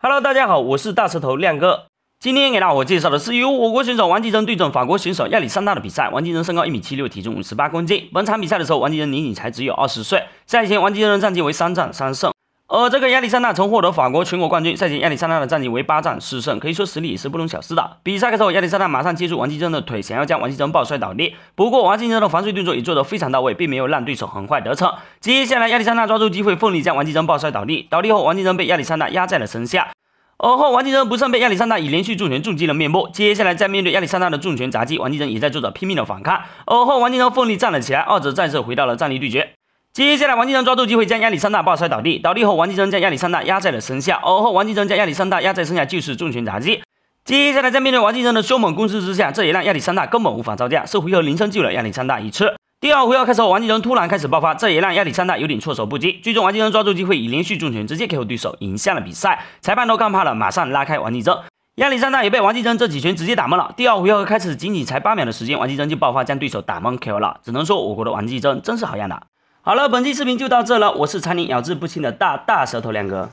Hello，大家好，我是大舌头亮哥。今天给大伙介绍的是由我国选手王继成对阵法国选手亚历山大的比赛。王继成身高一米七六，体重五十八公斤。本场比赛的时候，王继成年龄才只有二十岁。赛前，王金成战绩为三战三胜。而这个亚历山大曾获得法国全国冠军赛前，亚历山大的战绩为八战四胜，可以说实力也是不容小视的。比赛的时候，亚历山大马上接住王继生的腿，想要将王继生抱摔倒地。不过王继生的防摔动作也做得非常到位，并没有让对手很快得逞。接下来，亚历山大抓住机会，奋力将王继生抱摔倒地。倒地后，王继生被亚历山大压在了身下。而后，王继生不慎被亚历山大以连续重拳重击了面部。接下来，在面对亚历山大的重拳砸击，王继生也在做着拼命的反抗。而后，王继生奋力站了起来，二者再次回到了站立对决。接下来，王继增抓住机会将亚历山大抱摔倒地。倒地后，王继增将亚历山大压在了身下。而后，王继增将亚历山大压在身下就是重拳打击。接下来，在面对王继增的凶猛攻势之下，这也让亚历山大根本无法招架，是回合铃声救了亚历山大一次。第二回合开始后，王继增突然开始爆发，这也让亚历山大有点措手不及。最终，王继增抓住机会，以连续重拳直接 KO 对手，赢下了比赛。裁判都看怕了，马上拉开王继增。亚历山大也被王继增这几拳直接打懵了。第二回合开始仅仅才八秒的时间，王继增就爆发将对手打懵 KO 了。只能说，我国的王继增真是好样的。好了，本期视频就到这了。我是常年咬字不清的大大舌头亮哥。